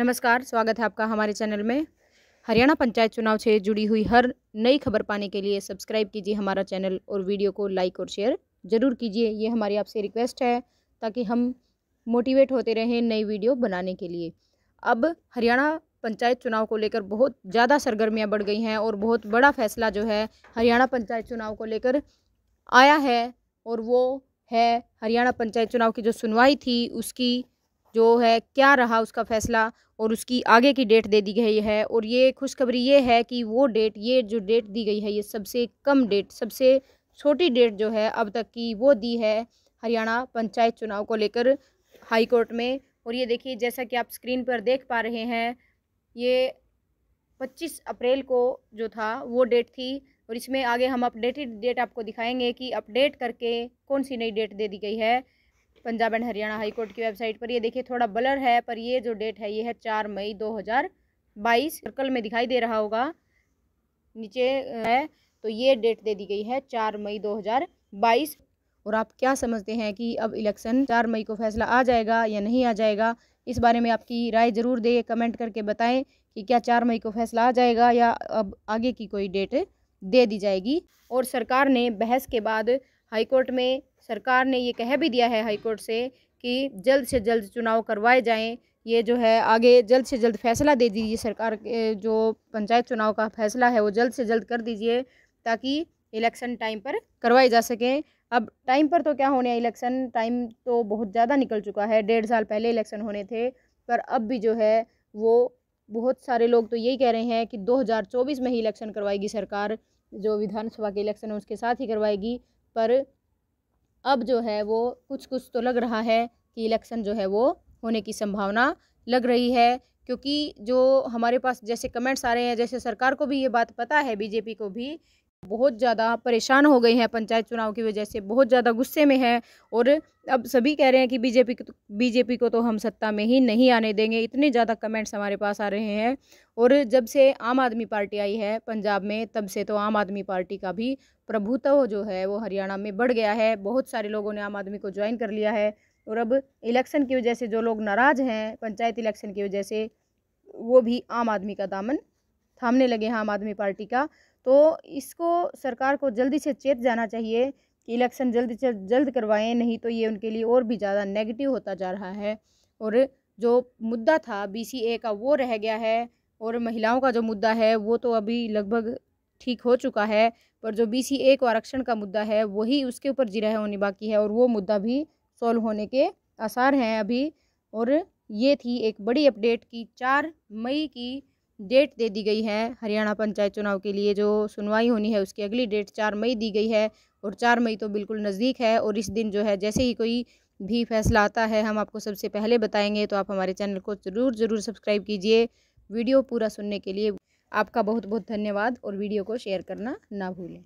नमस्कार स्वागत है आपका हमारे चैनल में हरियाणा पंचायत चुनाव से जुड़ी हुई हर नई खबर पाने के लिए सब्सक्राइब कीजिए हमारा चैनल और वीडियो को लाइक और शेयर ज़रूर कीजिए ये हमारी आपसे रिक्वेस्ट है ताकि हम मोटिवेट होते रहें नई वीडियो बनाने के लिए अब हरियाणा पंचायत चुनाव को लेकर बहुत ज़्यादा सरगर्मियाँ बढ़ गई हैं और बहुत बड़ा फैसला जो है हरियाणा पंचायत चुनाव को लेकर आया है और वो है हरियाणा पंचायत चुनाव की जो सुनवाई थी उसकी जो है क्या रहा उसका फैसला और उसकी आगे की डेट दे दी गई है और ये खुशखबरी ये है कि वो डेट ये जो डेट दी गई है ये सबसे कम डेट सबसे छोटी डेट जो है अब तक की वो दी है हरियाणा पंचायत चुनाव को लेकर हाई कोर्ट में और ये देखिए जैसा कि आप स्क्रीन पर देख पा रहे हैं ये 25 अप्रैल को जो था वो डेट थी और इसमें आगे हम अपडेटेड डेट आपको दिखाएंगे कि अपडेट करके कौन सी नई डेट दे दी गई है पंजाब एंड हरियाणा हाईकोर्ट की वेबसाइट पर ये देखिए थोड़ा ब्लर है पर ये जो डेट है ये है चार मई दो हज़ार बाईस सर्कल में दिखाई दे रहा होगा नीचे है तो ये डेट दे दी गई है चार मई दो हज़ार बाईस और आप क्या समझते हैं कि अब इलेक्शन चार मई को फैसला आ जाएगा या नहीं आ जाएगा इस बारे में आपकी राय ज़रूर दें कमेंट करके बताएं कि क्या चार मई को फैसला आ जाएगा या अब आगे की कोई डेट दे दी जाएगी और सरकार ने बहस के बाद हाईकोर्ट में सरकार ने ये कह भी दिया है हाईकोर्ट से कि जल्द से जल्द चुनाव करवाए जाएं ये जो है आगे जल्द से जल्द फैसला दे दीजिए सरकार जो पंचायत चुनाव का फैसला है वो जल्द से जल्द कर दीजिए ताकि इलेक्शन टाइम पर करवाए जा सकें अब टाइम पर तो क्या होने इलेक्शन टाइम तो बहुत ज़्यादा निकल चुका है डेढ़ साल पहले इलेक्शन होने थे पर अब भी जो है वो बहुत सारे लोग तो यही कह रहे हैं कि 2024 में ही इलेक्शन करवाएगी सरकार जो विधानसभा के इलेक्शन है उसके साथ ही करवाएगी पर अब जो है वो कुछ कुछ तो लग रहा है कि इलेक्शन जो है वो होने की संभावना लग रही है क्योंकि जो हमारे पास जैसे कमेंट्स आ रहे हैं जैसे सरकार को भी ये बात पता है बीजेपी को भी बहुत ज़्यादा परेशान हो गई हैं पंचायत चुनाव की वजह से बहुत ज़्यादा गुस्से में हैं और अब सभी कह रहे हैं कि बीजेपी तो, बीजेपी को तो हम सत्ता में ही नहीं आने देंगे इतने ज़्यादा कमेंट्स हमारे पास आ रहे हैं और जब से आम आदमी पार्टी आई है पंजाब में तब से तो आम आदमी पार्टी का भी प्रभुत्व जो है वो हरियाणा में बढ़ गया है बहुत सारे लोगों ने आम आदमी को ज्वाइन कर लिया है और अब इलेक्शन की वजह से जो लोग नाराज़ हैं पंचायत इलेक्शन की वजह से वो भी आम आदमी का दामन थामने लगे हैं आम आदमी पार्टी का तो इसको सरकार को जल्दी से चेत जाना चाहिए कि इलेक्शन जल्द से जल्द करवाएं नहीं तो ये उनके लिए और भी ज़्यादा नेगेटिव होता जा रहा है और जो मुद्दा था बीसीए का वो रह गया है और महिलाओं का जो मुद्दा है वो तो अभी लगभग ठीक हो चुका है पर जो बी सी ए को आरक्षण का मुद्दा है वही उसके ऊपर जिरह होनी बाकी है और वो मुद्दा भी सॉल्व होने के आसार हैं अभी और ये थी एक बड़ी अपडेट कि चार मई की डेट दे दी गई है हरियाणा पंचायत चुनाव के लिए जो सुनवाई होनी है उसकी अगली डेट चार मई दी गई है और चार मई तो बिल्कुल नज़दीक है और इस दिन जो है जैसे ही कोई भी फैसला आता है हम आपको सबसे पहले बताएंगे तो आप हमारे चैनल को ज़रूर ज़रूर सब्सक्राइब कीजिए वीडियो पूरा सुनने के लिए आपका बहुत बहुत धन्यवाद और वीडियो को शेयर करना ना भूलें